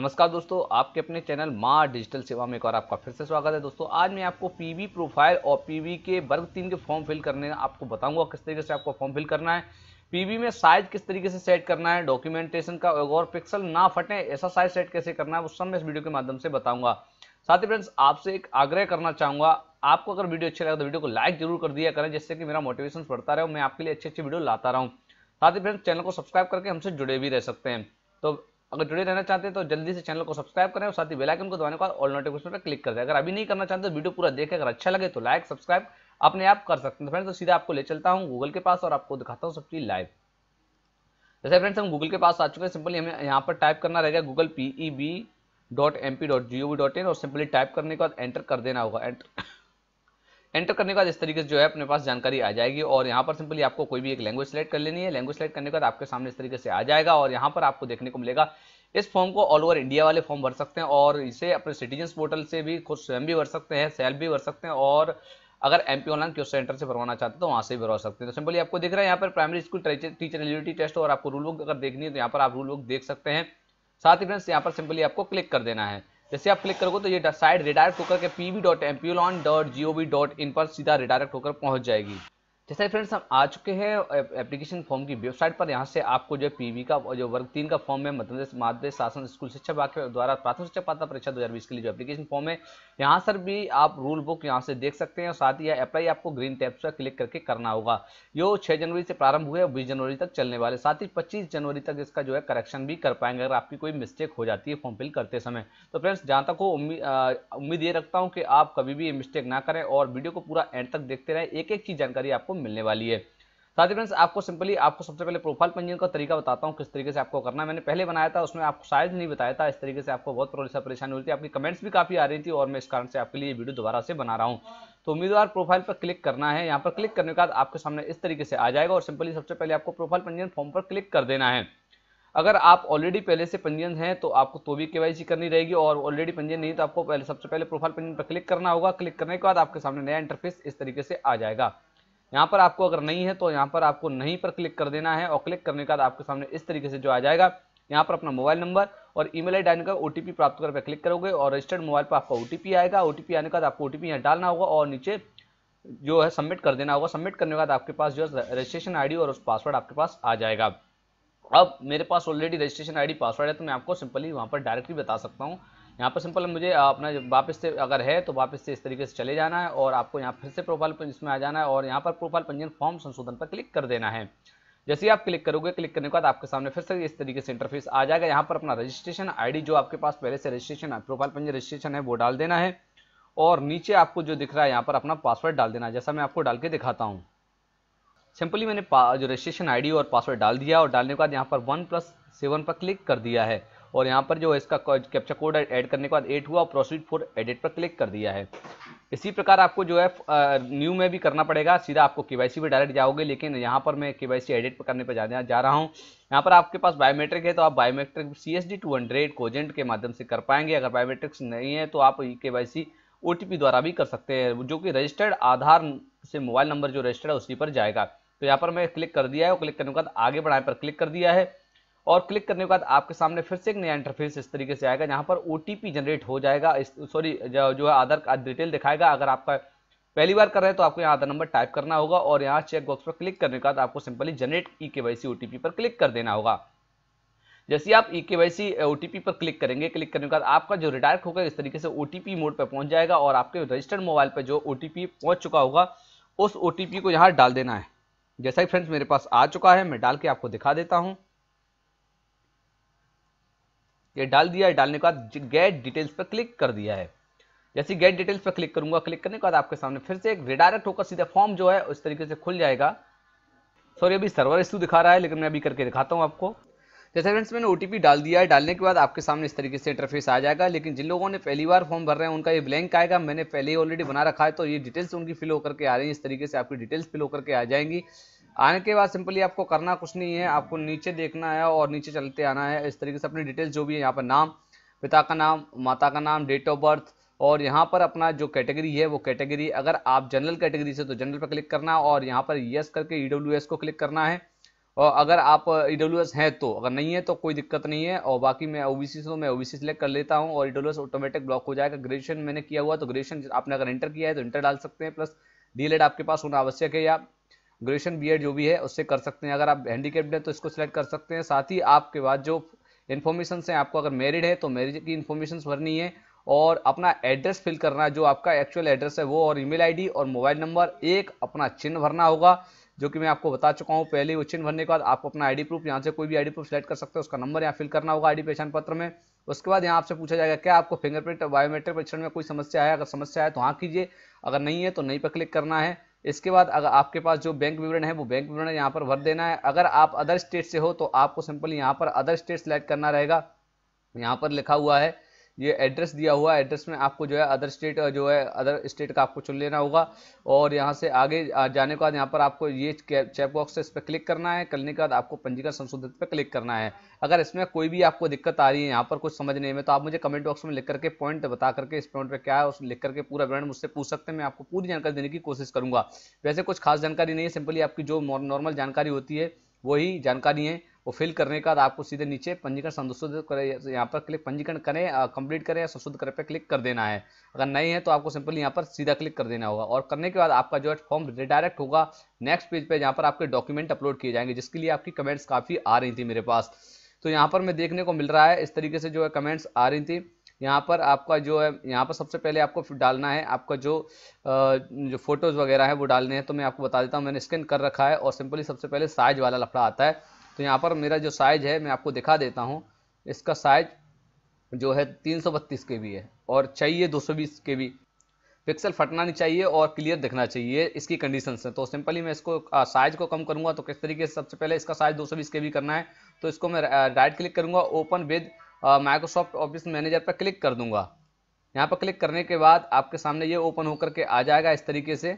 नमस्कार दोस्तों आपके अपने चैनल माँ डिजिटल सेवा में एक और आपका फिर से स्वागत है दोस्तों आज मैं आपको पीवी प्रोफाइल और पीवी के वर्ग तीन के फॉर्म फिल करने आपको बताऊंगा किस तरीके से आपको फॉर्म फिल करना है पीवी में साइज किस तरीके से सेट करना है डॉक्यूमेंटेशन का और पिक्सल ना फटे ऐसा साइज सेट कैसे करना है वो सब मैं इस वीडियो के माध्यम से बताऊंगा साथ ही फ्रेंड्स आपसे एक आग्रह करना चाहूँगा आपको अगर वीडियो अच्छा लगा तो वीडियो को लाइक जरूर कर दिया करें जिससे कि मेरा मोटिवेशन बढ़ता रहे और मैं आपके लिए अच्छी अच्छी वीडियो लाता रहा हूँ साथ ही फ्रेंड्स चैनल को सब्सक्राइब करके हमसे जुड़े भी रह सकते हैं तो अगर जुड़े रहना चाहते हैं तो जल्दी से चैनल को सब्सक्राइब करें और साथ ही बेलाइकन को दबाने का ऑल नोटिफिकेशन पर क्लिक कर दें अगर अभी नहीं करना चाहते तो वीडियो पूरा देखें अगर अच्छा लगे तो लाइक सब्सक्राइब अपने आप कर सकते हैं फ्रेंड्स तो, तो सीधा आपको ले चलता हूँ गूगल के पास और आपको दिखाता हूँ सब चीज़ लाइव जैसे फ्रेंड्स हम गूगल के पास आ चुके हैं सिंपली हमें यहाँ पर टाइप करना रहेगा Google P E B dot M P dot G O V dot in और सिंपली टाइप करने के बाद एंटर कर देना होगा एंटर एंटर करने के बाद इस तरीके से जो है अपने पास जानकारी आ जाएगी और यहाँ पर सिंपली आपको कोई भी एक लैंग्वेज सेलेक्ट कर लेनी है लैंग्वेज सेलेक्ट करने के बाद आपके सामने इस तरीके से आ जाएगा और यहाँ पर आपको देखने को मिलेगा इस फॉर्म को ऑल ओवर इंडिया वाले फॉर्म भर सकते हैं और इसे अपने सिटीजन पोर्टल से भी खुद स्वयं भी भर सकते हैं सेल भी भर सकते हैं और अगर एम पी ऑनलाइन क्यों सेंटर से भरवाना चाहते तो वहाँ से भी भरवा सकते हैं तो सिंपली आपको देख रहे हैं यहाँ पर primary school teacher eligibility test और आपको रूल बुक अगर देखनी है तो यहाँ पर आप रूल बुक देख सकते हैं साथ ही फ्रेंड्स यहाँ पर सिंपली आपको क्लिक कर देना है जैसे आप क्लिक करोगे तो ये साइड रिडायरेक्ट होकर के P V dot M P L on dot G O V dot in पर सीधा रिडायरेक्ट होकर पहुंच जाएगी जैसे फ्रेंड्स हम आ चुके हैं एप्लीकेशन फॉर्म की वेबसाइट पर यहाँ से आपको जो पीवी का जो वर्ग तीन का फॉर्म है मध्य माध्यम शासन स्कूल शिक्षा विभाग के द्वारा प्राथमिक शिक्षा पात्र परीक्षा 2020 के लिए जो एप्लीकेशन फॉर्म है यहाँ सर भी आप रूल बुक यहाँ से देख सकते हैं और साथ ही यह अप्लाई आपको ग्रीन टैप्स पर क्लिक करके करना होगा जो छः जनवरी से प्रारंभ हुए और बीस जनवरी तक चलने वाले साथ ही पच्चीस जनवरी तक इसका जो है करेक्शन भी कर पाएंगे अगर आपकी कोई मिस्टेक हो जाती है फॉर्म फिल करते समय तो फ्रेंड्स जहाँ तक हो उम्मीद ये रखता हूँ कि आप कभी भी ये मिस्टेक ना करें और वीडियो को पूरा एंड तक देखते रहें एक एक चीज़ जानकारी आपको मिलने वाली है साथ ही फ्रेंड्स आपको सिंपली आपको सबसे पहले प्रोफाइल पंजीयन का तरीका बताता हूँ किस तरीके से आपको करना मैंने पहले बनाया था उसमें आपको शायद नहीं बताया था इस तरीके से आपको बहुत परेशानी हुई थी आपकी कमेंट्स भी काफ़ी आ रही थी और मैं इस कारण से आपके लिए वीडियो दोबारा से बना रहा हूँ तो उम्मीदवार प्रोफाइल पर क्लिक करना है यहाँ पर क्लिक करने के बाद आपके सामने इस तरीके से आ जाएगा और सिंपली सबसे पहले आपको प्रोफाइल पंजीयन फॉर्म पर क्लिक कर देना है अगर आप ऑलरेडी पहले से पंजीयन हैं तो आपको तो भी केवाईसी करनी रहेगी और ऑलरेडी पंजीयन नहीं तो आपको पहले सबसे पहले प्रोफाइल पंजीयन पर क्लिक करना होगा क्लिक करने के बाद आपके सामने नया इंटरफेस इस तरीके से आ जाएगा यहाँ पर आपको अगर नहीं है तो यहाँ पर आपको नहीं पर क्लिक कर देना है और क्लिक करने के बाद आपके सामने इस तरीके से जो आ जाएगा यहाँ पर अपना मोबाइल नंबर और ईमेल आई का ओ प्राप्त कर क्लिक करोगे और रजिस्टर्ड मोबाइल पर आपका ओ आएगा ओ आने के बाद आपको ओ टी यहाँ डालना होगा और नीचे जो है सबमिट कर देना होगा सबमिट करने के बाद आपके पास जो है रजिस्ट्रेशन डी और उस पासवर्ड आपके पास आ जाएगा अब मेरे पास ऑलरेडी रजिस्ट्रेशन आईडी पासवर्ड है तो मैं आपको सिंपली वहाँ पर डायरेक्टली बता सकता हूँ यहाँ पर सिंपल मुझे अपना वापस से अगर है तो वापस से इस तरीके से चले जाना है और आपको यहाँ फिर से प्रोफाइल इसमें आ जाना है और यहाँ पर प्रोफाइल पंजीयन फॉर्म संशोधन पर क्लिक कर देना है जैसे ही आप क्लिक करोगे क्लिक करने के बाद आपके सामने फिर से इस तरीके से इंटरफेस आ जाएगा यहाँ पर अपना रजिस्ट्रेशन आईडी जो आपके पास पहले से रजिस्ट्रेशन है प्रोफाइल पंजीयन रजिस्ट्रेशन है वो डाल देना है और नीचे आपको जो दिख रहा है यहाँ पर अपना पासवर्ड डाल देना है जैसा मैं आपको डाल के दिखाता हूँ सिंपली मैंने जो रजिस्ट्रेशन आई और पासवर्ड डाल दिया और डालने के बाद यहाँ पर वन प्लस सेवन पर क्लिक कर दिया है और यहाँ पर जो है इसका कैप्चा कोड ऐड करने के बाद एड हुआ प्रोसीड फॉर एडिट पर क्लिक कर दिया है इसी प्रकार आपको जो है न्यू में भी करना पड़ेगा सीधा आपको के वाई डायरेक्ट जाओगे लेकिन यहाँ पर मैं के वाई सी एडिट करने पर जाने जा रहा हूँ यहाँ पर आपके पास बायोमेट्रिक है तो आप biometric C S D two hundred Cogent के माध्यम से कर पाएंगे अगर बायोमेट्रिक्स नहीं है तो आप K Y C O T P द्वारा भी कर सकते हैं जो कि रजिस्टर्ड आधार से मोबाइल नंबर जो रजिस्टर्ड है उसी पर जाएगा तो यहाँ पर मैं क्लिक कर दिया है और क्लिक करने के बाद आगे बढ़ाए पर क्लिक कर दिया है और क्लिक करने के बाद आपके सामने फिर से एक नया इंटरफेस इस तरीके से आएगा जहाँ पर ओ जनरेट हो जाएगा सॉरी जो, जो है आधार कार्ड डिटेल दिखाएगा अगर आपका पहली बार कर रहे हैं तो आपको यहाँ आधार नंबर टाइप करना होगा और यहाँ चेक बॉक्स पर क्लिक करने के बाद आपको सिंपली जनरेट ई के वाई सी पर क्लिक कर देना होगा जैसे आप ई के वाई सी पर क्लिक करेंगे क्लिक करने के बाद आपका जो रिडायरेक्ट होगा इस तरीके से ओ मोड पर पहुंच जाएगा और आपके रजिस्टर्ड मोबाइल पर जो ओ पहुंच चुका होगा उस ओ को यहाँ डाल देना है जैसा कि फ्रेंड्स मेरे पास आ चुका है मैं डाल के आपको दिखा देता हूँ ये डाल दिया है डालने के बाद गेट डिटेल्स पर क्लिक कर दिया है जैसे गेट डिटेल्स पर क्लिक करूंगा क्लिक करने के बाद आपके सामने फिर से एक रिडायरेक्ट होकर सीधा फॉर्म जो है उस तरीके से खुल जाएगा सॉरी अभी सर्वर इशू दिखा रहा है लेकिन मैं अभी करके दिखाता हूँ आपको जैसे फ्रेंड्स मैंने ओटीपी डाल दिया है डालने के बाद आपके सामने इस तरीके से इंटरफेस आ जाएगा लेकिन जिन लोगों ने पहली बार फॉर्म भर रहे हैं उनका ये ब्लैंक आएगा मैंने पहले ही ऑलरेडी बना रखा है तो ये डिटेल्स उनकी फिल होकर के आ रही है इस तरीके से आपकी डिटेल्स फिल होकर के आ जाएंगी आने के बाद सिंपली आपको करना कुछ नहीं है आपको नीचे देखना है और नीचे चलते आना है इस तरीके से अपनी डिटेल्स जो भी है यहाँ पर नाम पिता का नाम माता का नाम डेट ऑफ बर्थ और यहाँ पर अपना जो कैटेगरी है वो कैटेगरी अगर आप जनरल कैटेगरी से तो जनरल पर क्लिक करना और यहाँ पर यस करके ई e को क्लिक करना है और अगर आप ई e हैं तो अगर नहीं है तो कोई दिक्कत नहीं है और बाकी मैं ओ बी सी से मैं ओ बी सी सेलेक्ट कर लेता हूँ और ई ऑटोमेटिक ब्लॉक हो जाएगा ग्रेजुएशन मैंने किया हुआ तो ग्रेजुएशन आपने अगर इंटर किया है तो इंटर डाल सकते हैं प्लस डी e आपके पास होना आवश्यक है या ग्रेजुएशन बी जो भी है उससे कर सकते हैं अगर आप हैंडीकेप्ड हैं तो इसको सिलेक्ट कर सकते हैं साथ ही आपके बाद जो इन्फॉर्मेशन है आपको अगर मैरिड है तो मैरिज की इन्फॉर्मेशन भरनी है और अपना एड्रेस फिल करना है जो आपका एक्चुअल एड्रेस है वो और ईमेल आईडी और मोबाइल नंबर एक अपना चिन्ह भरना होगा जो कि मैं आपको बता चुका हूँ पहले वो चिन्ह भरने के बाद आप अपना आईडी प्रूफ यहाँ से कोई भी आईडी प्रूफ सेलेक्ट कर सकते हैं उसका नंबर यहाँ फिल करना होगा आईडी पहचान पत्र में उसके बाद यहाँ आपसे पूछा जाएगा क्या आपको फिंगरप्रिंट बायोमेट्रिक परीक्षण में कोई समस्या है अगर समस्या है तो हाँ कीजिए अगर नहीं है तो नहीं पर क्लिक करना है इसके बाद अगर आपके पास जो बैंक विवरण है वो बैंक विवरण यहाँ पर भर देना है अगर आप अदर स्टेट से हो तो आपको सिंपल यहाँ पर अदर स्टेट सेलेक्ट करना रहेगा यहाँ पर लिखा हुआ है ये एड्रेस दिया हुआ है एड्रेस में आपको जो है अदर स्टेट जो है अदर स्टेट का आपको चुन लेना होगा और यहाँ से आगे जाने के बाद यहाँ पर आपको ये चैप बॉक्स इस पर क्लिक करना है करने के बाद आपको पंजीकरण संशोधित पर क्लिक करना है अगर इसमें कोई भी आपको दिक्कत आ रही है यहाँ पर कुछ समझने में तो आप मुझे कमेंट बॉक्स में लिख करके पॉइंट बता करके इस पॉइंट पर क्या है उस लिख करके पूरा ब्रांड मुझसे पूछ सकते हैं मैं आपको पूरी जानकारी देने की कोशिश करूँगा वैसे कुछ खास जानकारी नहीं है सिंपली आपकी जो नॉर्मल जानकारी होती है वही जानकारी है वो फिल करने के बाद आपको सीधे नीचे पंजीकरण संशोधित करें यहाँ पर क्लिक पंजीकरण करें कंप्लीट करें या संशोधित करें पर क्लिक कर देना है अगर नहीं है तो आपको सिंपली यहाँ पर सीधा क्लिक कर देना होगा और करने के बाद आपका जो है फॉर्म रिडायरेक्ट होगा नेक्स्ट पेज पर जहाँ पर आपके डॉक्यूमेंट अपलोड किए जाएंगे जिसके लिए आपकी कमेंट्स काफ़ी आ रही थी मेरे पास तो यहाँ पर मैं देखने को मिल रहा है इस तरीके से जो है कमेंट्स आ रही थी यहाँ पर आपका जो है यहाँ पर सबसे पहले आपको डालना है आपका जो जो फोटोज़ वगैरह है वो डालने हैं तो मैं आपको बता देता हूँ मैंने स्कैन कर रखा है और सिंपली सबसे पहले साइज वाला लफड़ा आता है तो यहाँ पर मेरा जो साइज़ है मैं आपको दिखा देता हूँ इसका साइज जो है तीन सौ बत्तीस के भी है और चाहिए दो सौ बीस के बी पिक्सल फटना नहीं चाहिए और क्लियर दिखना चाहिए इसकी कंडीशन से तो सिंपली मैं इसको साइज़ को कम करूँगा तो किस तरीके से सबसे पहले इसका साइज़ दो सौ बीस के भी करना है तो इसको मैं राइट क्लिक करूँगा open with Microsoft Office manager पर क्लिक कर दूँगा यहाँ पर क्लिक करने के बाद आपके सामने ये ओपन होकर के आ जाएगा इस तरीके से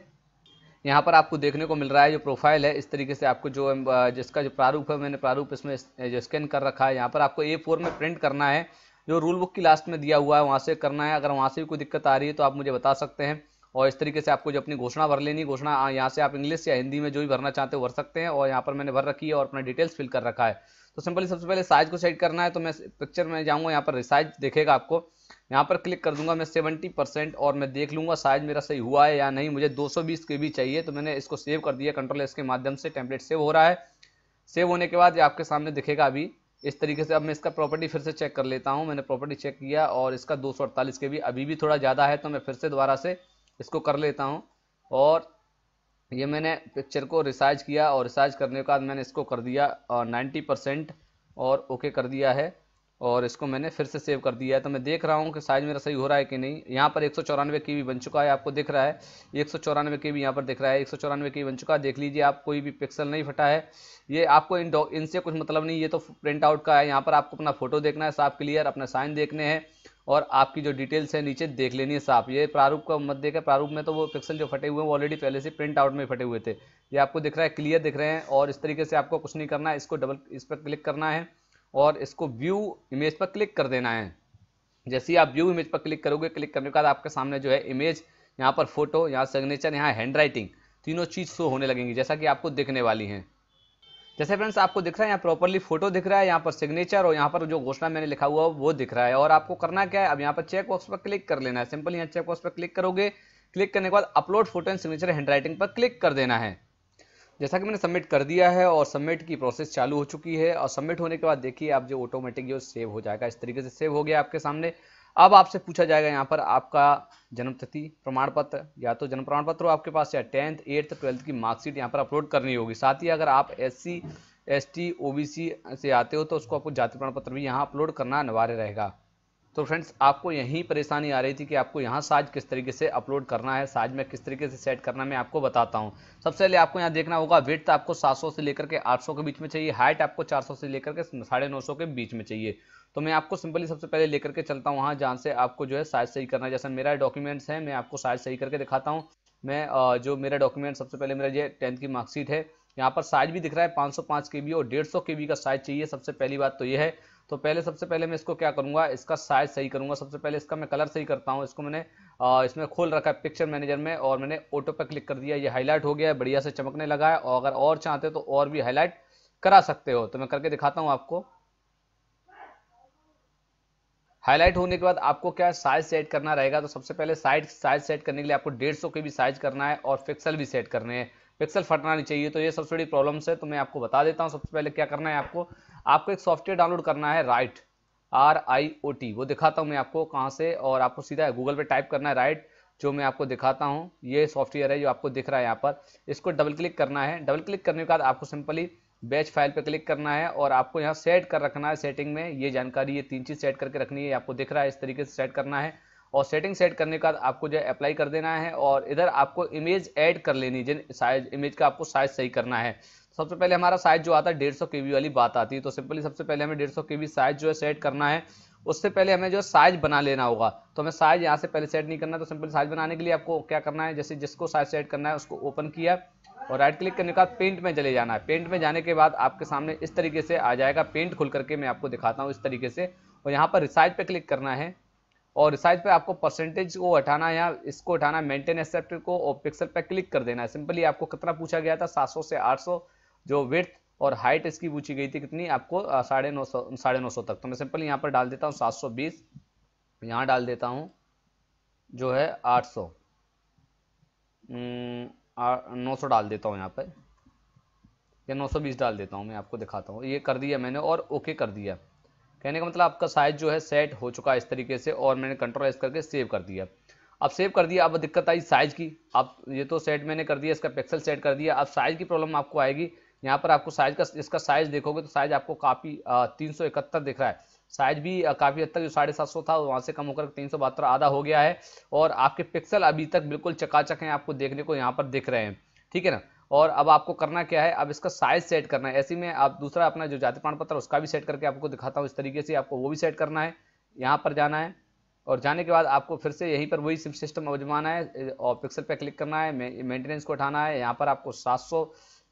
यहाँ पर आपको देखने को मिल रहा है जो प्रोफाइल है इस तरीके से आपको जो जिसका जो प्रारूप है मैंने प्रारूप इसमें जो स्कैन कर रखा है यहाँ पर आपको ए फोर में प्रिंट करना है जो रूल बुक की लास्ट में दिया हुआ है वहाँ से करना है अगर वहाँ से भी कोई दिक्कत आ रही है तो आप मुझे बता सकते हैं और इस तरीके से आपको जो अपनी घोषणा भर लेनी घोषणा यहाँ से आप इंग्लिश या हिंदी में जो भी भरना चाहते हो भर सकते हैं और यहाँ पर मैंने भर रखी है और अपना डिटेल्स फिल कर रखा है तो सिंपली सबसे पहले साइज को सेट करना है तो मैं पिक्चर में जाऊँगा यहाँ पर साइज देखेगा आपको यहाँ पर क्लिक कर दूंगा मैं सेवेंटी परसेंट और मैं देख लूंगा साइज मेरा सही हुआ है या नहीं मुझे दो सौ बीस के भी चाहिए तो मैंने इसको सेव कर दिया कंट्रोल एस के माध्यम से टेम्पलेट सेव हो रहा है सेव होने के बाद ये आपके सामने दिखेगा अभी इस तरीके से अब मैं इसका प्रॉपर्टी फिर से चेक कर लेता हूँ मैंने प्रॉपर्टी चेक किया और इसका दो के भी अभी भी थोड़ा ज़्यादा है तो मैं फिर से दोबारा से इसको कर लेता हूँ और ये मैंने पिक्चर को रिसाइज किया और रिसाइज करने के बाद मैंने इसको कर दिया नाइन्टी परसेंट और ओके कर दिया है और इसको मैंने फिर से सेव कर दिया है तो मैं देख रहा हूँ कि साइज मेरा सही हो रहा है कि नहीं यहाँ पर एक सौ बन चुका है आपको दिख रहा है एक सौ चौरानवे के यहाँ पर दिख रहा है एक सौ बन चुका है देख लीजिए आप कोई भी पिक्सल नहीं फटा है ये आपको इन इनसे कुछ मतलब नहीं ये तो प्रिंट आउट का है यहाँ पर आपको अपना फोटो देखना है साफ क्लियर अपना साइन देखने हैं और आपकी जो डिटेल्स है नीचे देख लेनी है साफ ये प्रारूप का मत देखा प्रारूप में तो वो पिक्सल जो फटे हुए हैं वो ऑलरेडी पहले से प्रिंट आउट में फटे हुए थे ये आपको दिख रहा है क्लियर दिख रहे हैं और इस तरीके से आपको कुछ नहीं करना है इसको डबल इस पर क्लिक करना है और इसको व्यू इमेज पर क्लिक कर देना है जैसे ही आप व्यू इमेज पर क्लिक करोगे क्लिक करने के बाद आपके सामने जो है इमेज यहाँ पर फोटो यहाँ सिग्नेचर यहाँ हैंड राइटिंग तीनों चीज़ शो होने लगेंगी जैसा कि आपको दिखने वाली हैं जैसे फ्रेंड्स आपको दिख रहा है यहाँ प्रॉपरली फोटो दिख रहा है यहाँ पर सिग्नेचर और यहाँ पर जो घोषणा मैंने लिखा हुआ है वो दिख रहा है और आपको करना क्या है अब यहाँ पर चेक बॉक्स पर क्लिक कर लेना है सिंपल यहाँ चेक बॉक्स पर क्लिक करोगे क्लिक करने के बाद upload photo and signature handwriting पर क्लिक कर देना है जैसा कि मैंने सबमिट कर दिया है और सबमिट की प्रोसेस चालू हो चुकी है और सबमिट होने के बाद देखिए आप जो ऑटोमेटिक जो सेव हो जाएगा इस तरीके से सेव हो गया आपके सामने अब आपसे पूछा जाएगा यहाँ पर आपका जन्म तिथि प्रमाण पत्र या तो जन्म प्रमाण पत्र हो आपके पास या टेंथ एट्थ ट्वेल्थ की मार्कशीट यहाँ पर अपलोड करनी होगी साथ ही अगर आप S C S T O B C से आते हो तो उसको आपको जाति प्रमाण पत्र भी यहाँ अपलोड करना अनिवार्य रहेगा तो फ्रेंड्स आपको यहीं परेशानी आ रही थी कि आपको यहाँ साज किस तरीके से अपलोड करना है साज में किस तरीके से सेट करना मैं आपको बताता हूँ सबसे पहले आपको यहाँ देखना होगा वेट आपको 700 से लेकर के 800 के बीच में चाहिए हाइट आपको 400 से लेकर के साढ़े नौ के बीच में चाहिए तो मैं आपको सिंपली सबसे पहले लेकर के चलता हूँ वहाँ जहाँ से आपको जो है साइज सही करना है जैसे मेरा डॉक्यूमेंट्स है मैं आपको साइज सही करके दिखाता हूँ मैं जो मेरा डॉक्यूमेंट सबसे पहले मेरा ये टेंथ की मार्कशीट है यहाँ पर साइज भी दिख रहा है पाँच सौ और डेढ़ केबी का साइज चाहिए सबसे पहली बात तो ये है तो पहले सबसे पहले मैं इसको क्या करूँगा इसका साइज सही करूँगा सबसे पहले इसका मैं कलर सही करता हूँ इसको मैंने इसमें खोल रखा है पिक्चर मैनेजर में और मैंने ऑटो पर क्लिक कर दिया ये हाईलाइट हो गया है बढ़िया से चमकने लगा है और अगर और चाहते तो और भी हाईलाइट करा सकते हो तो मैं करके दिखाता हूँ आपको हाईलाइट होने के बाद आपको क्या साइज सेट करना रहेगा तो सबसे पहले साइज साइज सेट करने के लिए आपको डेढ़ सौ के भी साइज करना है और पिक्सल भी सेट करने हैं पिक्सल फटना नहीं चाहिए तो ये सबसे बड़ी प्रॉब्लम्स है तो मैं आपको बता देता हूँ सबसे पहले क्या करना है आपको आपको एक सॉफ्टवेयर डाउनलोड करना है right R I O T वो दिखाता हूँ मैं आपको कहाँ से और आपको सीधा गूगल पे टाइप करना है राइट जो मैं आपको दिखाता हूँ ये सॉफ्टवेयर है जो आपको दिख रहा है यहाँ पर इसको डबल क्लिक करना है डबल क्लिक करने के बाद आपको सिंपली बैच फाइल पर क्लिक करना है और आपको यहाँ सेट कर रखना है सेटिंग में ये जानकारी ये तीन चीज़ सेट करके रखनी है आपको दिख रहा है इस तरीके से सेट करना है और सेटिंग सेट करने के बाद आपको जो अप्लाई कर देना है और इधर आपको इमेज ऐड कर लेनी है जिन साइज इमेज का आपको साइज सही करना है सबसे पहले हमारा साइज जो आता है डेढ़ सौ केवी वाली बात आती है तो सिंपली सबसे पहले हमें डेढ़ सौ केवी साइज जो है सेट करना है उससे पहले हमें जो साइज बना लेना होगा तो हमें साइज यहाँ से पहले सेट नहीं करना तो सिंपली साइज बनाने के लिए आपको क्या करना है जैसे जिसको साइज सेट करना है उसको ओपन किया और राइट क्लिक करने के बाद पेंट में चले जाना है पेंट में जाने के बाद आपके सामने इस तरीके से आ जाएगा पेंट खुल करके मैं आपको दिखाता हूँ इस तरीके से और यहाँ पर रिसाइज पे क्लिक करना है और रिसाइज पे आपको परसेंटेज को हटाना है या इसको हटाना है मेंटेन एक्सेप्ट को और पिक्सल पे क्लिक कर देना है सिंपली आपको कितना पूछा गया था सात से आठ जो विथ और हाइट इसकी पूछी गई थी कितनी आपको साढ़े नौ सौ साढ़े नौ सौ तक तो मैं सिंपल यहाँ पर डाल देता हूँ सात सौ बीस यहाँ डाल देता हूँ जो है आठ सौ नौ सौ डाल देता हूँ यहाँ पर या नौ सौ बीस डाल देता हूँ मैं आपको दिखाता हूँ ये कर दिया मैंने और ओके कर दिया कहने का मतलब आपका साइज जो है सेट हो चुका है इस तरीके से और मैंने कंट्रोल एस करके सेव कर दिया अब सेव कर दिया अब दिक्कत आई साइज की अब ये तो सेट मैंने कर दिया इसका पिक्सल सेट कर दिया अब साइज की प्रॉब्लम आपको आएगी यहाँ पर आपको साइज का इसका साइज देखोगे तो साइज आपको काफ़ी तीन सौ इकहत्तर दिख रहा है साइज भी काफ़ी हद तक जो साढ़े सात सौ था वहाँ से कम होकर तीन सौ बहत्तर आधा हो गया है और आपके पिक्सल अभी तक बिल्कुल चकाचक हैं आपको देखने को यहाँ पर दिख रहे हैं ठीक है ना और अब आपको करना क्या है अब इसका साइज सेट करना है ऐसे में आप दूसरा अपना जो जाति प्रमाण पत्र उसका भी सेट करके आपको दिखाता हूँ इस तरीके से आपको वो भी सेट करना है यहाँ पर जाना है और जाने के बाद आपको फिर से यहीं पर वही सिम सिस्टम अजमाना है और पिक्सल पे क्लिक करना है मेंटेनेंस को उठाना है यहाँ पर आपको सात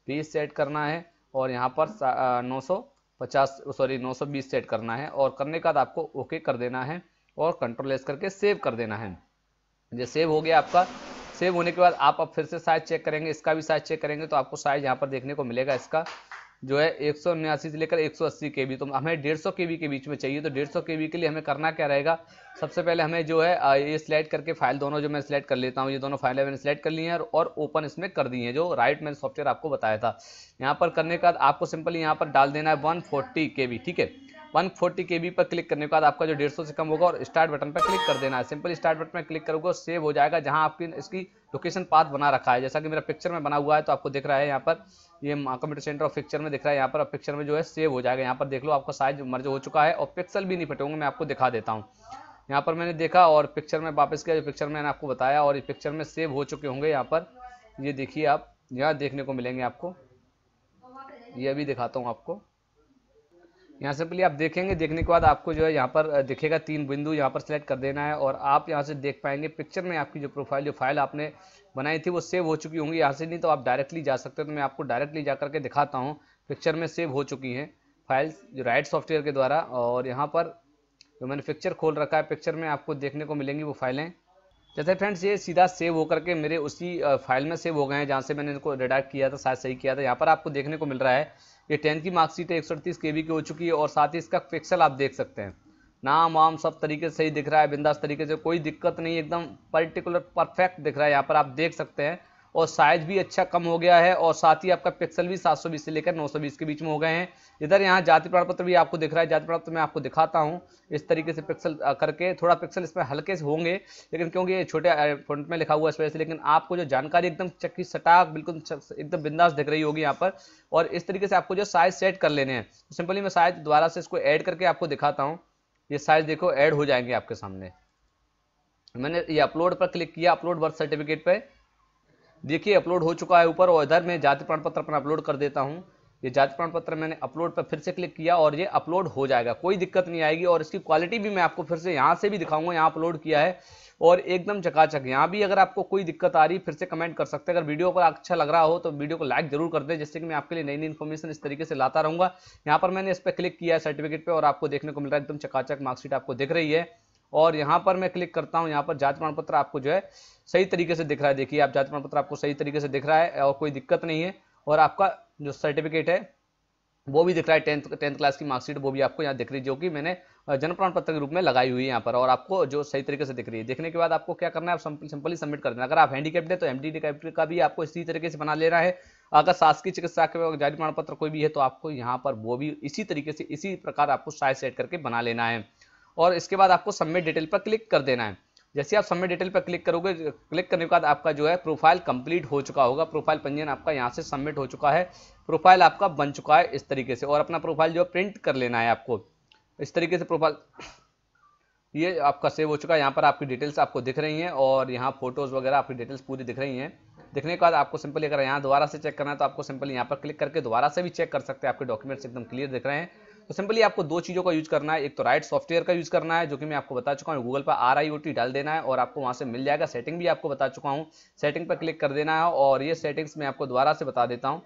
बीस सेट करना है और यहाँ पर नौ सौ पचास सॉरी नौ सौ बीस सेट करना है और करने के बाद आपको ओके कर देना है और कंट्रोल एस करके सेव कर देना है जैसे सेव हो गया आपका सेव होने के बाद आप अब फिर से साइज चेक करेंगे इसका भी साइज चेक करेंगे तो आपको साइज यहाँ पर देखने को मिलेगा इसका जो है एक से लेकर 180 बी तो हमें 150 सौ के के बीच में चाहिए तो 150 सौ के के लिए हमें करना क्या रहेगा सबसे पहले हमें जो है ये सिलेक्ट करके फाइल दोनों जो मैं सिलेक्ट कर लेता हूँ ये दोनों फाइलें मैंने सिलेक्ट कर ली हैं और ओपन इसमें कर दी हैं जो राइट मैंने सॉफ्टवेयर आपको बताया था यहाँ पर करने के बाद आपको सिंपली यहाँ पर डाल देना है वन ठीक है वन फोर्टी के बी पर क्लिक करने के बाद आपका जो डेढ़ सौ से कम होगा और स्टार्ट बटन पर क्लिक कर देना है सिंपल स्टार्ट बटन पर क्लिक करोगे सेव हो जाएगा जहाँ आपकी इसकी लोकेशन पाथ बना रखा है जैसा कि मेरा पिक्चर में बना हुआ है तो आपको दिख रहा है यहाँ पर ये कंप्यूटर सेंटर ऑफ पिक्चर में दिख रहा है यहाँ पर पिक्चर में जो है सेव हो जाएगा यहाँ पर देख लो आपका साइज मर्ज हो चुका है और पिक्सल भी नहीं फटे मैं आपको दिखा देता हूँ यहाँ पर मैंने देखा और पिक्चर में वापस किया जो पिक्चर मैंने आपको बताया और ये पिक्चर में सेव हो चुके होंगे यहाँ पर ये देखिए आप यहाँ देखने को मिलेंगे आपको ये अभी दिखाता हूँ आपको यहाँ सिंपली आप देखेंगे देखने के बाद आपको जो है यहाँ पर दिखेगा तीन बिंदु यहाँ पर सेलेक्ट कर देना है और आप यहाँ से देख पाएंगे पिक्चर में आपकी जो प्रोफाइल जो फाइल आपने बनाई थी वो सेव हो चुकी होंगी यहाँ से नहीं तो आप डायरेक्टली जा सकते हो तो मैं आपको डायरेक्टली जा करके दिखाता हूँ पिक्चर में सेव हो चुकी हैं फाइल्स जो राइट सॉफ्टवेयर के द्वारा और यहाँ पर जो मैंने पिक्चर खोल रखा है पिक्चर में आपको देखने को मिलेंगी वो फाइलें जैसे फ्रेंड्स ये सीधा सेव होकर के मेरे उसी फाइल में सेव हो गए हैं जहाँ से मैंने इनको रिडायरेक्ट किया था शायद सही किया था यहाँ पर आपको देखने को मिल रहा है ये टेन की मार्कशीट है एक सौ अड़तीस के बी की हो चुकी है और साथ ही इसका पिक्सल आप देख सकते हैं नाम वाम सब तरीके से ही दिख रहा है बिंदास तरीके से कोई दिक्कत नहीं एकदम पर्टिकुलर परफेक्ट दिख रहा है यहाँ पर आप देख सकते हैं और साइज भी अच्छा कम हो गया है और साथ ही आपका पिक्सल भी 720 से लेकर 920 के बीच में हो गए हैं इधर यहाँ जाति प्रमाण पत्र भी आपको दिख रहा है जाति प्रमाण पत्र मैं आपको दिखाता हूँ इस तरीके से पिक्सल करके थोड़ा पिक्सल इसमें हल्के से होंगे लेकिन क्योंकि ये छोटे फ्रंट में लिखा हुआ है इस वजह से लेकिन आपको जो जानकारी एकदम चक्की सटाक बिल्कुल एकदम बिंदास दिख रही होगी यहाँ पर और इस तरीके से आपको जो साइज सेट कर लेने हैं सिंपली तो मैं साइज द्वारा से इसको ऐड करके आपको दिखाता हूँ ये साइज देखो ऐड हो जाएंगे आपके सामने मैंने ये अपलोड पर क्लिक किया अपलोड बर्थ सर्टिफिकेट पर देखिए अपलोड हो चुका है ऊपर और इधर मैं जाति प्रमाण पत्र अपना अपलोड कर देता हूँ ये जाति प्रमाण पत्र मैंने अपलोड पर फिर से क्लिक किया और ये अपलोड हो जाएगा कोई दिक्कत नहीं आएगी और इसकी क्वालिटी भी मैं आपको फिर से यहाँ से भी दिखाऊंगा यहाँ अपलोड किया है और एकदम चकाचक यहाँ भी अगर आपको कोई दिक्कत आ रही फिर से कमेंट कर सकते हैं अगर वीडियो पर अच्छा लग रहा हो तो वीडियो को लाइक जरूर कर दें जिससे कि मैं आपके लिए नई नई इन्फॉर्मेशन इस तरीके से लाता रहूँगा यहाँ पर मैंने इस पर क्लिक किया है सर्टिफिकेट पर और आपको देखने को मिल रहा है एकदम चकाचक मार्कशीट आपको दिख रही है और यहाँ पर मैं क्लिक करता हूँ यहाँ पर जाति प्रमाण पत्र आपको जो है सही तरीके से दिख रहा है देखिए आप जाति प्रमाण पत्र आपको सही तरीके से दिख रहा है और कोई दिक्कत नहीं है और आपका जो सर्टिफिकेट है वो भी दिख रहा है टेंथ टेंथ क्लास की मार्कशीट वो भी आपको यहाँ दिख रही है जो कि मैंने जन प्रमाण पत्र के रूप में लगाई हुई है यहाँ पर और आपको जो सही तरीके से दिख रही है देखने के बाद आपको क्या करना है आप सिंपली सबमिट कर देना अगर आप हैंडीकेप्ट है तो डी का भी आपको इसी तरीके से बना लेना है अगर शासकीय चिकित्सा के जारी प्रमाण पत्र कोई भी है तो आपको यहाँ पर वो भी इसी तरीके से इसी प्रकार आपको साइज सेट करके बना लेना है और इसके बाद आपको सबमिट डिटेल पर क्लिक कर देना है जैसे आप सबमिट डिटेल पर क्लिक करोगे क्लिक करने के बाद आपका जो है प्रोफाइल कंप्लीट हो चुका होगा प्रोफाइल पंजीयन आपका यहाँ से सबमिट हो चुका है प्रोफाइल आपका बन चुका है इस तरीके से और अपना प्रोफाइल जो है प्रिंट कर लेना है आपको इस तरीके से प्रोफाइल ये आपका सेव हो चुका है यहाँ पर आपकी डिटेल्स आपको दिख रही हैं और यहाँ फोटोज़ वगैरह आपकी डिटेल्स पूरी दिख रही हैं दिखने के बाद आपको सिंपली अगर यहाँ दोबारा से चेक करना है तो आपको सिंपल यहाँ पर क्लिक करके दोबारा से भी चेक कर सकते हैं आपके डॉक्यूमेंट्स एकदम क्लियर दिख रहे हैं तो सिंपली आपको दो चीज़ों का यूज करना है एक तो राइट सॉफ्टवेयर का यूज करना है जो कि मैं आपको बता चुका हूँ गूगल पर आर आई ओ टी डाल देना है और आपको वहां से मिल जाएगा सेटिंग भी आपको बता चुका हूँ सेटिंग पर क्लिक कर देना है और ये सेटिंग्स मैं आपको दोबारा से बता देता हूँ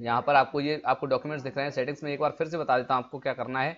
यहाँ पर आपको ये आपको डॉक्यूमेंट्स दिख रहे हैं सेटिंग्स में एक बार फिर से बता देता हूँ आपको क्या करना है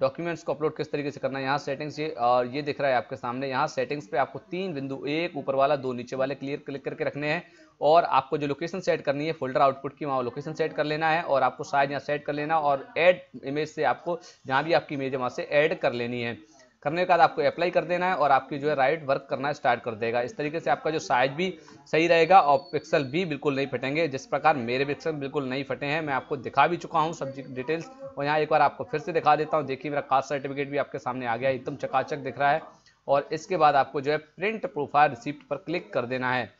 डॉक्यूमेंट्स को अपलोड किस तरीके से करना है यहाँ सेटिंग्स ये और ये दिख रहा है आपके सामने यहाँ सेटिंग्स पे आपको तीन बिंदु एक ऊपर वाला दो नीचे वाले क्लियर क्लिक करके रखने हैं और आपको जो लोकेशन सेट करनी है फोल्डर आउटपुट की वहाँ लोकेशन सेट कर लेना है और आपको साइज यहाँ सेट कर लेना और ऐड इमेज से आपको जहाँ भी आपकी इमेज है वहाँ से ऐड कर लेनी है करने के बाद आपको अप्लाई कर देना है और आपकी जो है राइट वर्क करना स्टार्ट कर देगा इस तरीके से आपका जो साइज भी सही रहेगा और पिक्सल भी बिल्कुल नहीं फटेंगे जिस प्रकार मेरे पिक्सल बिल्कुल नहीं फटे हैं मैं आपको दिखा भी चुका हूँ सब्जी डिटेल्स और यहाँ एक बार आपको फिर से दिखा देता हूँ देखिए मेरा कास्ट सर्टिफिकेट भी आपके सामने आ गया एकदम चकाचक दिख रहा है और इसके बाद आपको जो है प्रिंट प्रोफाइल रिसिप्ट पर क्लिक कर देना है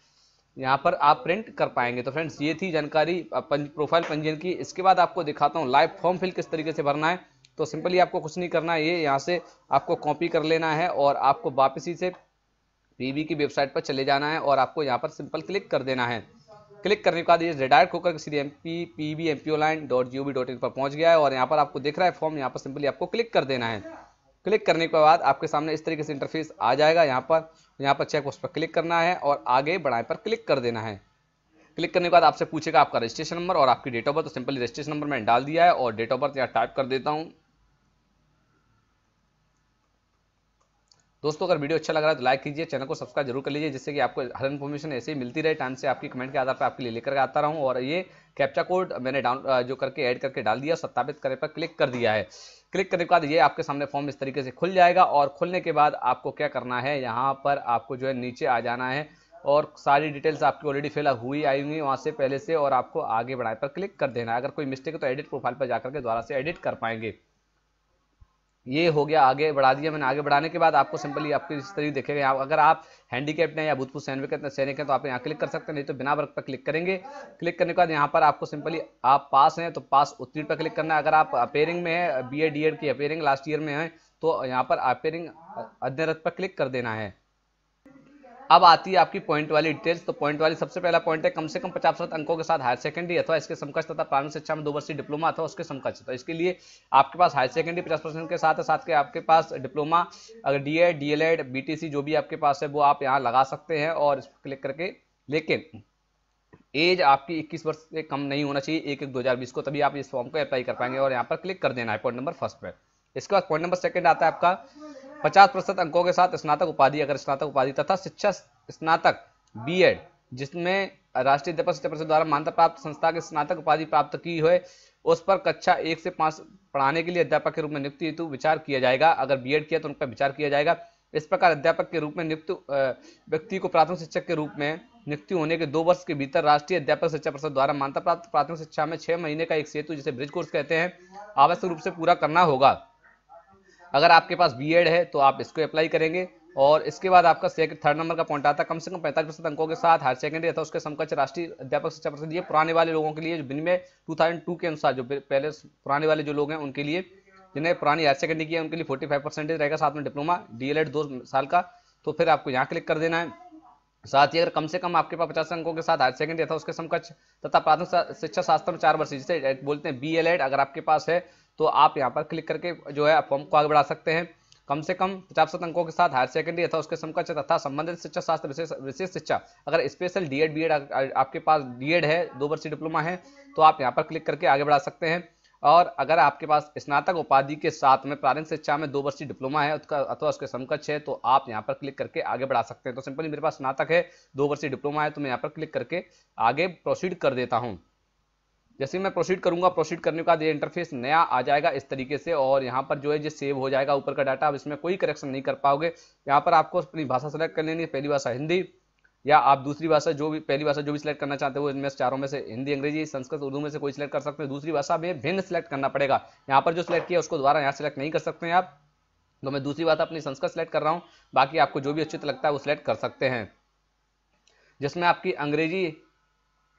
यहाँ पर आप प्रिंट कर पाएंगे तो फ्रेंड्स ये थी जानकारी पंज, प्रोफाइल पंजीयन की इसके बाद आपको दिखाता हूँ लाइव फॉर्म फिल किस तरीके से भरना है तो सिंपली आपको कुछ नहीं करना है ये यहाँ से आपको कॉपी कर लेना है और आपको वापसी से पीबी की वेबसाइट पर चले जाना है और आपको यहाँ पर सिंपल क्लिक कर देना है क्लिक करने के बाद ये रिडायरेक्ट होकर सीधे M P P B M P online dot G O B dot in पर पहुँच गया है और यहाँ पर आपको दिख रहा है फॉर्म यहाँ पर सिंपली आपको क्लिक कर देना है क्लिक करने के बाद आपके सामने इस तरीके से इंटरफेस आ जाएगा यहाँ पर यहाँ पर चेक उस पर क्लिक करना है और आगे बढ़ाए पर क्लिक कर देना है क्लिक करने के बाद आपसे पूछेगा आपका रजिस्ट्रेशन नंबर और आपकी डेट ऑफ बर्थ तो सिंपली रजिस्ट्रेशन नंबर मैंने डाल दिया है और डेट ऑफ बर्थ यहाँ टाइप कर देता हूँ दोस्तों अगर वीडियो अच्छा लग रहा है तो लाइक कीजिए चैनल को सब्सक्राइब जरूर कर लीजिए जिससे कि आपको हर इन्फॉर्मेशन ऐसे ही मिलती रहे टाइम से आपकी कमेंट के आधार पर आपके लिए लेकर आता रहूँ और ये कैप्चा कोड मैंने डाउन जो करके ऐड करके डाल दिया सत्यापित करने पर क्लिक कर दिया है क्लिक करने के बाद ये आपके सामने फॉर्म इस तरीके से खुल जाएगा और खुलने के बाद आपको क्या करना है यहाँ पर आपको जो है नीचे आ जाना है और सारी डिटेल्स आपकी ऑलरेडी फिलअप हुई आई हुई वहाँ से पहले से और आपको आगे बढ़ाए पर क्लिक कर देना है अगर कोई मिस्टेक है तो एडिट प्रोफाइल पर जाकर के दोबारा से एडिट कर पाएंगे ये हो गया आगे बढ़ा दिया मैंने आगे बढ़ाने के बाद आपको सिंपली आपके इस तरीके देखेगा अगर आप हैंडीकेप्ट हैं या भूतपूर्व सैनिक सैनिक हैं तो आप यहाँ क्लिक कर सकते हैं नहीं तो बिना वर्क पर क्लिक करेंगे क्लिक करने के बाद यहाँ पर आपको सिंपली आप पास हैं तो पास उत्तीर्ण पर क्लिक करना है अगर आप अपेयरिंग में है बी एड की अपेयरिंग लास्ट ईयर में है तो यहाँ पर अपेयरिंग अध्ययनरत पर क्लिक कर देना है अब आती है आपकी पॉइंट वाली डिटेल्स तो पॉइंट वाली सबसे पहला पॉइंट है कम से कम पचास प्रतिशत अंकों के साथ हायर सेकेंडरी अथवा इसके समकक्ष तथा प्रारंभिक शिक्षा में दो वर्षीय डिप्लोमा अथवा उसके समकक्ष तो इसके लिए आपके पास हायर सेकेंडरी पचास परसेंट के साथ साथ के आपके पास डिप्लोमा अगर D Ed D El Ed B T C जो भी आपके पास है वो आप यहाँ लगा सकते हैं और इस पर क्लिक करके लेकिन एज आपकी 21 वर्ष से कम नहीं होना चाहिए एक एक 2020 को तभी आप इस फॉर्म को अप्लाई कर पाएंगे और यहाँ पर क्लिक कर देना है पॉइंट नंबर फर्स्ट पर इसके बाद पॉइंट नंबर सेकेंड आता है आपका पचास प्रतिशत अंकों के साथ स्नातक उपाधि अगर स्नातक उपाधि तथा शिक्षा स्नातक एड जिसमें राष्ट्रीय अध्यापक शिक्षा परिषद द्वारा मान्यता प्राप्त संस्था के स्नातक उपाधि प्राप्त की हुए उस पर कक्षा एक से पाँच पढ़ाने के लिए अध्यापक के रूप में नियुक्ति हेतु विचार किया जाएगा अगर बीएड किया तो उन पर विचार किया जाएगा इस प्रकार अध्यापक के रूप में नियुक्त व्यक्ति को प्राथमिक शिक्षक के रूप में नियुक्ति होने के दो वर्ष के भीतर राष्ट्रीय अध्यापक शिक्षा परिषद द्वारा मान्यता प्राप्त प्राथमिक शिक्षा में छह महीने का एक सेतु जिसे ब्रिज कोर्स कहते हैं आवश्यक रूप से पूरा करना होगा अगर आपके पास बी है तो आप इसको अप्लाई करेंगे और इसके बाद आपका थर्ड नंबर का पॉइंट आता है कम से कम पैंतालीस प्रतिशत अंकों के साथ हायर सेकेंडरी अथवा उसके समकक्ष राष्ट्रीय अध्यापक शिक्षा परिषद ये पुराने वाले लोगों के लिए जो थाउजेंड टू के अनुसार जो पहले पुराने वाले जो लोग हैं उनके लिए जिन्हें पुरानी हायर सेकेंडरी की है उनके लिए फोर्टी परसेंटेज रहेगा साथ में डिप्लोमा डीएलएड दो साल का तो फिर आपको यहाँ क्लिक कर देना है साथ ही अगर कम से कम आपके पास पचास अंकों के साथ हायर सेकेंडरी अथवा उसके समकक्ष तथा प्राथमिक शिक्षा शास्त्र में चार वर्ष जिसे बोलते हैं बी अगर आपके पास है तो आप यहाँ पर क्लिक करके जो है फॉर्म को आगे बढ़ा सकते हैं कम से कम पचास अंकों के साथ हायर सेकेंडरी अथवा उसके समकक्ष तथा संबंधित शिक्षा शास्त्र विशेष विशेष शिक्षा अगर स्पेशल डीएड बीएड आपके पास डीएड है दो वर्षीय डिप्लोमा है तो आप यहाँ पर क्लिक करके आगे बढ़ा सकते हैं और अगर आपके पास स्नातक उपाधि के साथ में प्रारंभ शिक्षा में दो वर्षीय डिप्लोमा है अथवा उसके समकक्ष है तो आप यहाँ पर क्लिक करके आगे बढ़ा सकते हैं तो सिंपली मेरे पास स्नातक है दो वर्षीय डिप्लोमा है तो मैं यहाँ पर क्लिक करके आगे प्रोसीड कर देता हूँ जैसे मैं प्रोसीड करूंगा प्रोसीड करने के बाद ये इंटरफेस नया आ जाएगा इस तरीके से और यहाँ पर जो है ये सेव हो जाएगा ऊपर का डाटा अब इसमें कोई करेक्शन नहीं कर पाओगे यहाँ पर आपको अपनी भाषा सेलेक्ट कर लेनी है पहली भाषा हिंदी या आप दूसरी भाषा जो भी पहली भाषा जो भी सिलेक्ट करना चाहते हो इनमें चारों में से हिंदी अंग्रेजी संस्कृत उर्दू में से कोई सिलेक्ट कर सकते हैं दूसरी भाषा में भिन्न सिलेक्ट करना पड़ेगा यहाँ पर जो सिलेक्ट किया उसको दोबारा यहाँ सेलेक्ट नहीं कर सकते हैं आप तो मैं दूसरी बात अपनी संस्कृत सेलेक्ट कर रहा हूँ बाकी आपको जो भी अच्छी लगता है वो सिलेक्ट कर सकते हैं जिसमें आपकी अंग्रेजी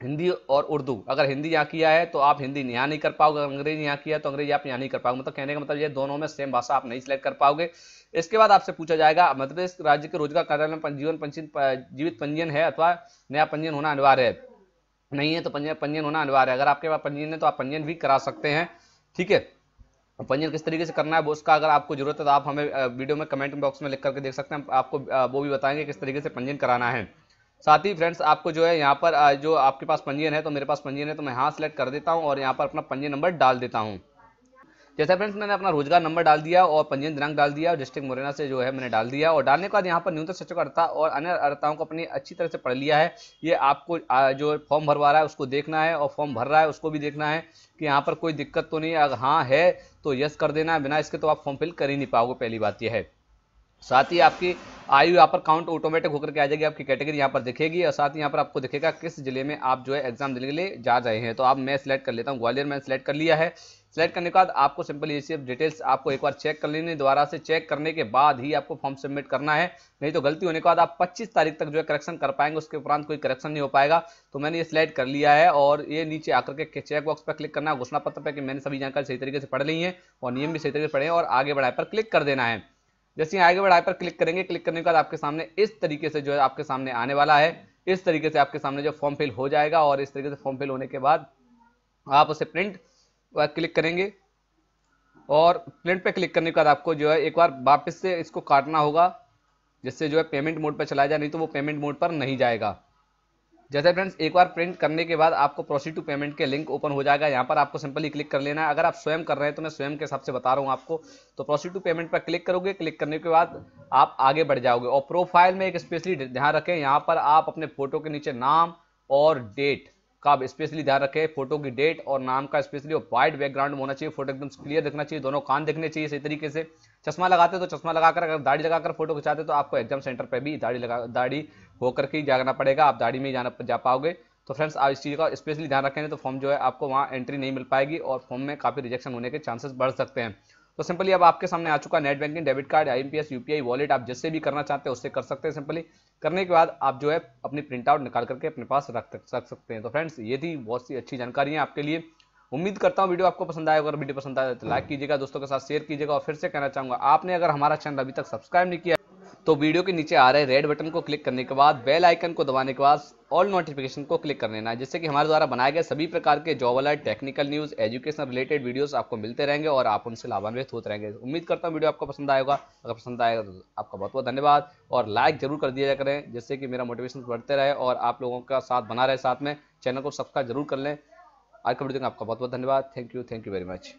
हिंदी और उर्दू अगर हिंदी यहाँ किया है तो आप हिंदी यहाँ नहीं कर पाओगे अंग्रेजी यहाँ किया तो अंग्रेजी आप यहाँ नहीं कर पाओगे मतलब कहने का मतलब ये दोनों में सेम भाषा आप नहीं सिलेक्ट कर पाओगे इसके बाद आपसे पूछा जाएगा मध्य प्रदेश राज्य के रोजगार कार्यालय में जीवन पंजीयन जीवित पंजीयन है अथवा नया पंजीयन होना अनिवार्य है नहीं है तो पंजीयन पंजीयन होना अनिवार्य है अगर आपके पास पंजीयन है तो आप पंजीयन भी करा सकते हैं ठीक है पंजीयन किस तरीके से करना है वो उसका अगर आपको जरूरत है तो आप हमें वीडियो में कमेंट बॉक्स में लिख करके देख सकते हैं आपको वो भी बताएंगे किस तरीके से पंजीयन कराना है साथ ही फ्रेंड्स आपको जो है यहाँ पर जो आपके पास पंजीयन है तो मेरे पास पंजीयन है तो मैं यहाँ सेलेक्ट कर देता हूँ और यहाँ पर अपना पंजीयन नंबर डाल देता हूँ जैसे फ्रेंड्स मैंने अपना रोजगार नंबर डाल दिया और पंजीयन दिनांक डाल दिया और डिस्ट्रिक्ट मुरैना से जो है मैंने डाल दिया और डालने के बाद यहाँ पर न्यूनतम शिक्षकता और अन्य अर्थताओं को अपनी अच्छी तरह से पढ़ लिया है ये आपको जो फॉर्म भरवा रहा है उसको देखना है और फॉर्म भर रहा है उसको भी देखना है कि यहाँ पर कोई दिक्कत तो नहीं अगर हाँ है तो यस कर देना है बिना इसके तो आप फॉर्म फिल कर ही नहीं पाओगे पहली बात यह है साथ ही आपकी आयु यहाँ पर काउंट ऑटोमेटिक होकर के आ जाएगी आपकी कैटेगरी यहाँ पर दिखेगी और साथ ही यहाँ पर आपको दिखेगा किस जिले में आप जो है एग्जाम देने के लिए जा रहे हैं तो आप मैं सिलेक्ट कर लेता हूँ ग्वालियर मैंने सिलेक्ट कर लिया है सिलेक्ट करने के बाद आपको सिंपल ये सिर्फ डिटेल्स आपको एक बार चेक कर लेने द्वारा से चेक करने के बाद ही आपको फॉर्म सबमिट करना है नहीं तो गलती होने के बाद आप 25 तारीख तक जो है करेक्शन कर पाएंगे उसके उपरांत कोई करेक्शन नहीं हो पाएगा तो मैंने ये सिलेक्ट कर लिया है और ये नीचे आकर के चेक बॉक्स पर क्लिक करना है घोषणा पत्र पर कि मैंने सभी जानकारी सही तरीके से पढ़ ली है और नियम भी सही तरीके से पढ़े और आगे बढ़ाए पर क्लिक कर देना है जैसे आगे बढ़ाए पर क्लिक करेंगे क्लिक करने के बाद आपके सामने इस तरीके से जो है आपके सामने आने वाला है इस तरीके से आपके सामने जो फॉर्म फिल हो जाएगा और इस तरीके से फॉर्म फिल होने के बाद आप उसे प्रिंट क्लिक करेंगे और प्रिंट पे क्लिक करने के बाद आपको जो है एक बार वापस से इसको काटना होगा जिससे जो है पेमेंट मोड पर चलाया जाए नहीं तो वो पेमेंट मोड पर नहीं जाएगा जैसे फ्रेंड्स एक बार प्रिंट करने के बाद आपको प्रोसीड टू पेमेंट के लिंक ओपन हो जाएगा यहाँ पर आपको सिंपली क्लिक कर लेना है अगर आप स्वयं कर रहे हैं तो मैं स्वयं के हिसाब से बता रहा हूँ आपको तो प्रोसीड टू पेमेंट पर क्लिक करोगे क्लिक करने के बाद आप आगे बढ़ जाओगे और प्रोफाइल में एक स्पेशली ध्यान रखें यहाँ पर आप अपने फोटो के नीचे नाम और डेट का स्पेशली ध्यान रखें फोटो की डेट और नाम का स्पेशली और वाइट बैकग्राउंड होना चाहिए फोटो एकदम क्लियर दिखना चाहिए दोनों कान दिखने चाहिए इसी तरीके से चश्मा लगाते तो चश्मा लगाकर अगर दाढ़ी लगाकर फोटो खिंचाते तो आपको एग्जाम सेंटर पर भी दाढ़ी लगा दाढ़ी होकर के ही जागना पड़ेगा आप दाढ़ी में ही जाना जा पाओगे तो फ्रेंड्स आप इस चीज़ का स्पेशली ध्यान रखेंगे तो फॉर्म जो है आपको वहाँ एंट्री नहीं मिल पाएगी और फॉर्म में काफ़ी रिजेक्शन होने के चांसेस बढ़ सकते हैं तो सिंपली अब आपके सामने आ चुका net banking debit card IMPS UPI wallet आप जिससे भी करना चाहते हैं उससे कर सकते हैं सिंपली करने के बाद आप जो है अपनी प्रिंट आउट निकाल करके अपने पास रख रख सकते हैं तो फ्रेंड्स ये थी बहुत सी अच्छी जानकारी है आपके लिए उम्मीद करता हूँ वीडियो आपको पसंद आए अगर वीडियो पसंद आए तो लाइक कीजिएगा दोस्तों के साथ शेयर कीजिएगा और फिर से कहना चाहूँगा आपने अगर हमारा चैनल अभी तक सब्सक्राइब नहीं किया तो वीडियो के नीचे आ रहे रेड बटन को क्लिक करने के बाद बेल आइकन को दबाने के बाद ऑल नोटिफिकेशन को क्लिक कर लेना है जिससे कि हमारे द्वारा बनाए गए सभी प्रकार के job alert technical news education related videos आपको मिलते रहेंगे और आप उनसे लाभान्वित होते रहेंगे उम्मीद करता हूँ वीडियो आपको पसंद आएगा अगर पसंद आएगा तो आपका बहुत बहुत धन्यवाद और लाइक जरूर कर दिया करें जिससे कि मेरा मोटिवेशन बढ़ते रहे और आप लोगों का साथ बना रहे साथ में चैनल को सब्सक्राइब जरूर कर लें आज का वीडियो आपका बहुत बहुत धन्यवाद thank you thank you very much